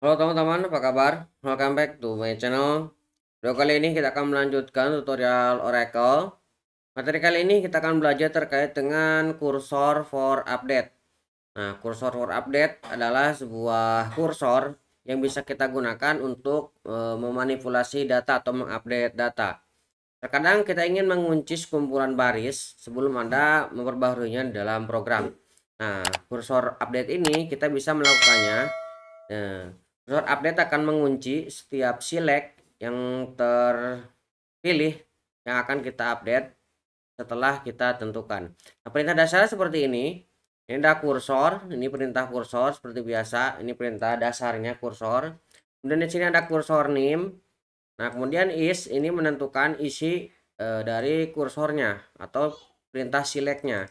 Halo teman-teman, apa kabar? Welcome back to my channel. Video kali ini kita akan melanjutkan tutorial Oracle. Materi kali ini kita akan belajar terkait dengan kursor for update. Nah, kursor for update adalah sebuah kursor yang bisa kita gunakan untuk e, memanipulasi data atau mengupdate data. Terkadang kita ingin mengunci kumpulan baris sebelum Anda memperbaharunya dalam program. Nah, kursor update ini kita bisa melakukannya. Nah, Sensor update akan mengunci setiap select yang terpilih yang akan kita update setelah kita tentukan. Nah, perintah dasar seperti ini. Ini ada kursor, ini perintah kursor seperti biasa, ini perintah dasarnya kursor. Kemudian di sini ada kursor name. Nah, kemudian is ini menentukan isi e, dari kursornya atau perintah selectnya.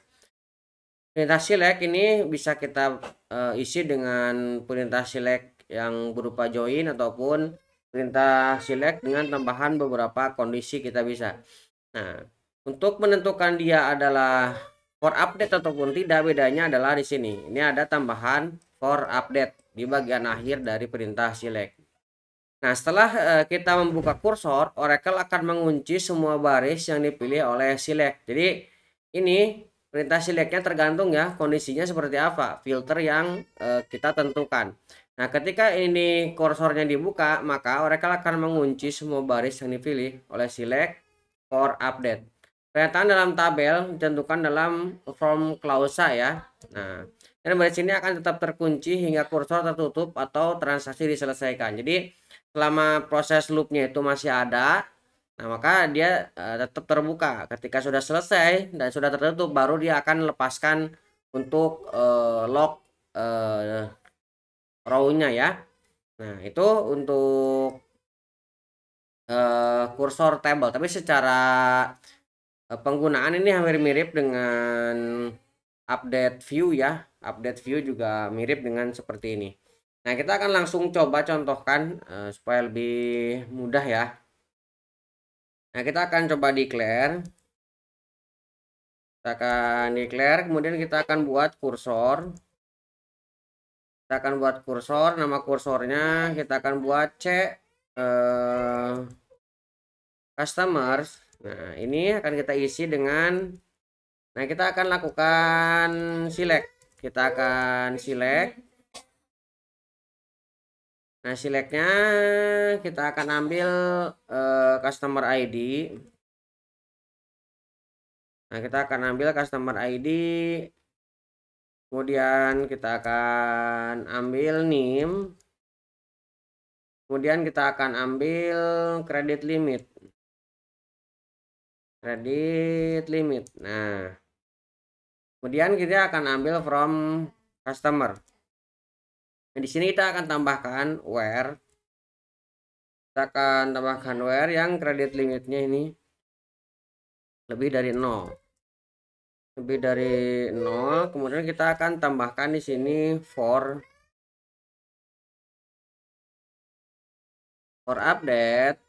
Perintah select ini bisa kita e, isi dengan perintah select yang berupa join ataupun perintah select dengan tambahan beberapa kondisi kita bisa. Nah, untuk menentukan dia adalah for update ataupun tidak bedanya adalah di sini. Ini ada tambahan for update di bagian akhir dari perintah select. Nah, setelah eh, kita membuka kursor, Oracle akan mengunci semua baris yang dipilih oleh select. Jadi, ini perintah selectnya tergantung ya kondisinya seperti apa, filter yang eh, kita tentukan. Nah, ketika ini kursornya dibuka, maka Oracle akan mengunci semua baris yang dipilih oleh select for update. Pernyataan dalam tabel ditentukan dalam form clause ya. Nah, dan baris ini akan tetap terkunci hingga kursor tertutup atau transaksi diselesaikan. Jadi, selama proses loopnya itu masih ada, nah maka dia uh, tetap terbuka. Ketika sudah selesai dan sudah tertutup, baru dia akan lepaskan untuk uh, lock uh, rownya ya. Nah, itu untuk uh, kursor table, tapi secara uh, penggunaan ini hampir mirip dengan update view ya. Update view juga mirip dengan seperti ini. Nah, kita akan langsung coba contohkan uh, supaya lebih mudah ya. Nah, kita akan coba declare. Kita akan declare, kemudian kita akan buat kursor kita akan buat kursor nama kursornya kita akan buat C uh, customers nah ini akan kita isi dengan nah kita akan lakukan select kita akan select nah selectnya kita akan ambil uh, customer ID nah kita akan ambil customer ID kemudian kita akan ambil NIM kemudian kita akan ambil kredit limit kredit limit nah kemudian kita akan ambil from customer nah, di sini kita akan tambahkan where kita akan tambahkan where yang kredit limitnya ini lebih dari nol lebih dari 0 kemudian kita akan tambahkan di sini for for update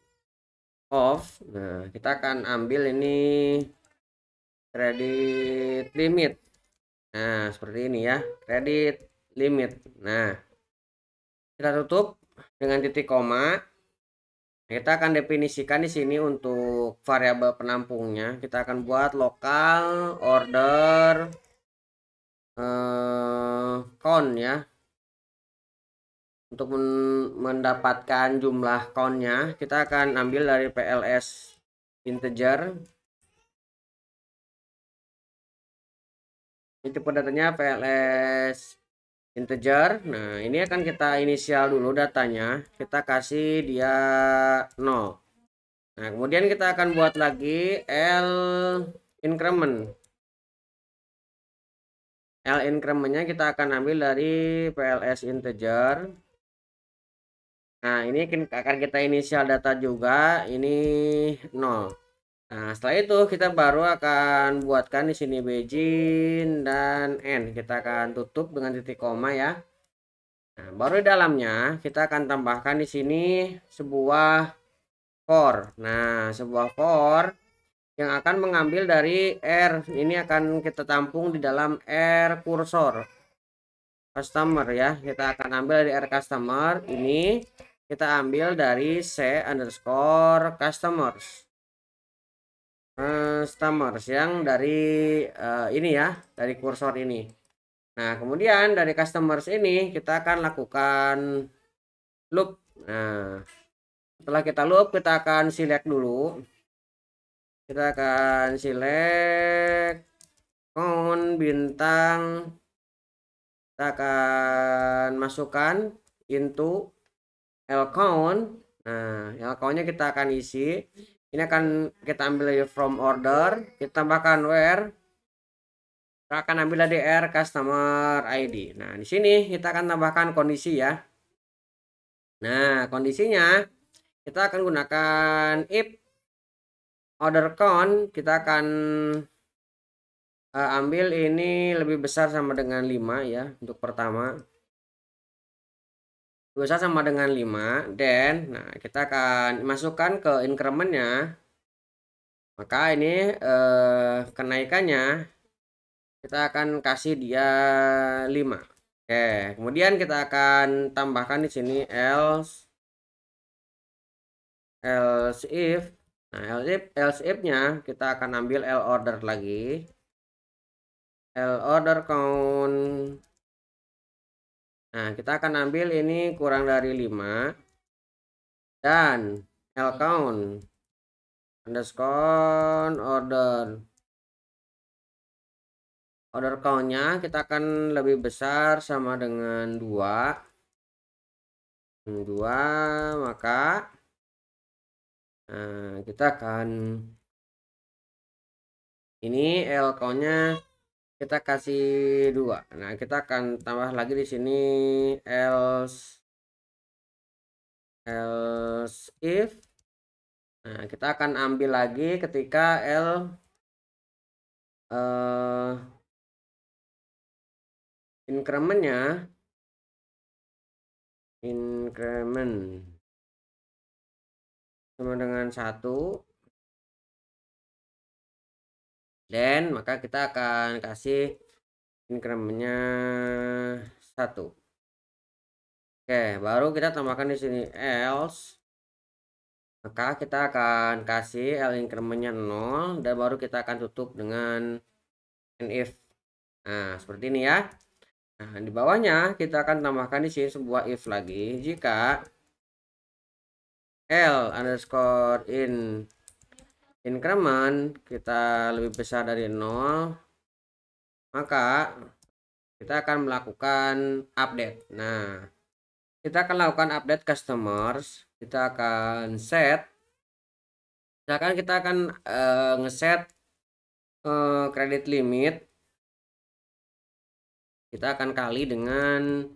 of nah kita akan ambil ini credit limit nah seperti ini ya credit limit nah kita tutup dengan titik koma kita akan definisikan di sini untuk variabel penampungnya kita akan buat lokal order eh, count ya untuk mendapatkan jumlah countnya kita akan ambil dari PLS integer ini tipe datanya PLS integer nah ini akan kita inisial dulu datanya kita kasih dia 0 nah kemudian kita akan buat lagi L increment L incrementnya kita akan ambil dari PLS integer nah ini akan kita inisial data juga ini 0 Nah, setelah itu kita baru akan buatkan di sini begin dan end. Kita akan tutup dengan titik koma ya. Nah, baru di dalamnya kita akan tambahkan di sini sebuah for. Nah, sebuah for yang akan mengambil dari R. Ini akan kita tampung di dalam R kursor customer ya. Kita akan ambil dari R customer ini kita ambil dari C underscore customers Customers eh, yang dari uh, ini ya dari kursor ini nah kemudian dari customers ini kita akan lakukan loop nah setelah kita loop kita akan select dulu kita akan select count bintang kita akan masukkan into L count nah L kita akan isi ini akan kita ambil dari from order kita tambahkan where kita akan ambil ADR customer ID nah di sini kita akan tambahkan kondisi ya nah kondisinya kita akan gunakan if order count kita akan uh, ambil ini lebih besar sama dengan 5 ya untuk pertama 21 sama dengan lima dan nah kita akan masukkan ke incrementnya maka ini eh, kenaikannya kita akan kasih dia lima oke kemudian kita akan tambahkan di sini else else if nah else if else if nya kita akan ambil l order lagi l order count Nah, kita akan ambil ini kurang dari 5 dan L count underscore order order countnya kita akan lebih besar sama dengan 2 2 hmm, maka nah, kita akan ini L countnya kita kasih dua nah kita akan tambah lagi di sini else else if nah kita akan ambil lagi ketika l uh, incrementnya increment sama dengan satu dan maka kita akan kasih incrementnya satu oke baru kita tambahkan di sini else maka kita akan kasih L incrementnya 0 dan baru kita akan tutup dengan and if nah seperti ini ya nah di bawahnya kita akan tambahkan di sini sebuah if lagi jika L underscore in increment kita lebih besar dari nol maka kita akan melakukan update nah kita akan lakukan update customers kita akan set misalkan kita akan uh, ngeset kredit eh, uh, limit kita akan kali dengan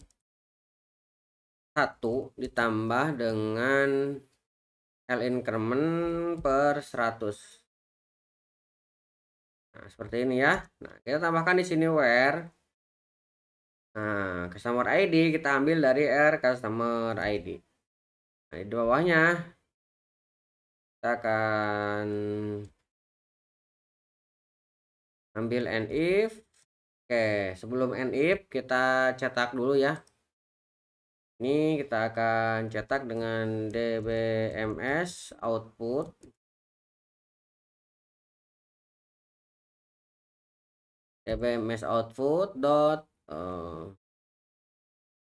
satu ditambah dengan L increment per 100 nah seperti ini ya nah kita tambahkan di sini where nah customer ID kita ambil dari R customer ID nah di bawahnya kita akan ambil and if oke sebelum and if kita cetak dulu ya ini kita akan cetak dengan dbms output dbms output dot eh,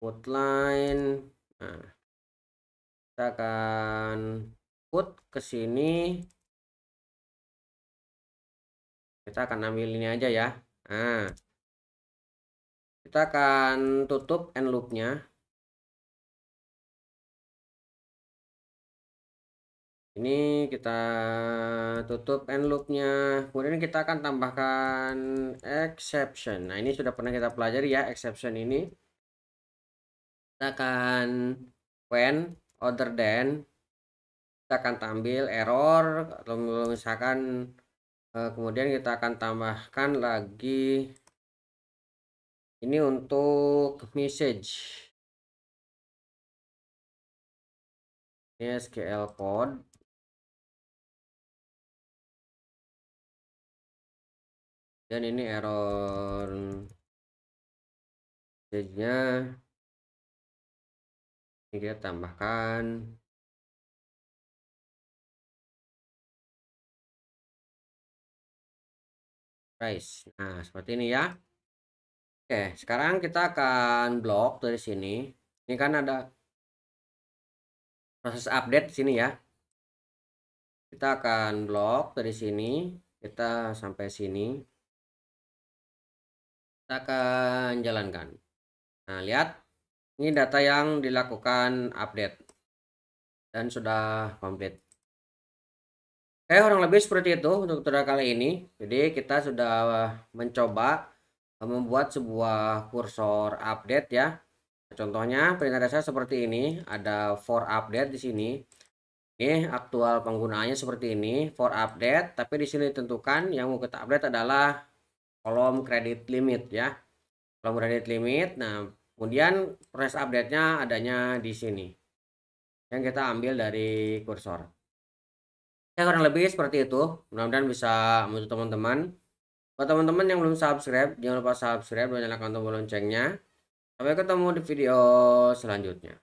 put line nah, kita akan put ke sini kita akan ambil ini aja ya nah kita akan tutup end loopnya ini kita tutup end loopnya kemudian kita akan tambahkan exception nah ini sudah pernah kita pelajari ya exception ini kita akan when other than kita akan tampil error atau misalkan eh, kemudian kita akan tambahkan lagi ini untuk message ini SQL code dan ini error jadinya ini kita tambahkan price nah seperti ini ya oke sekarang kita akan blok dari sini ini kan ada proses update sini ya kita akan blok dari sini kita sampai sini kita akan jalankan nah lihat ini data yang dilakukan update dan sudah komplit Oke orang lebih seperti itu untuk tutorial kali ini jadi kita sudah mencoba membuat sebuah kursor update ya contohnya perintah dasar seperti ini ada for update di sini ini aktual penggunaannya seperti ini for update tapi di sini tentukan yang mau kita update adalah kolom kredit limit ya kolom kredit limit nah kemudian proses update nya adanya di sini yang kita ambil dari kursor ya kurang lebih seperti itu mudah-mudahan bisa membantu teman-teman buat teman-teman yang belum subscribe jangan lupa subscribe dan nyalakan tombol loncengnya sampai ketemu di video selanjutnya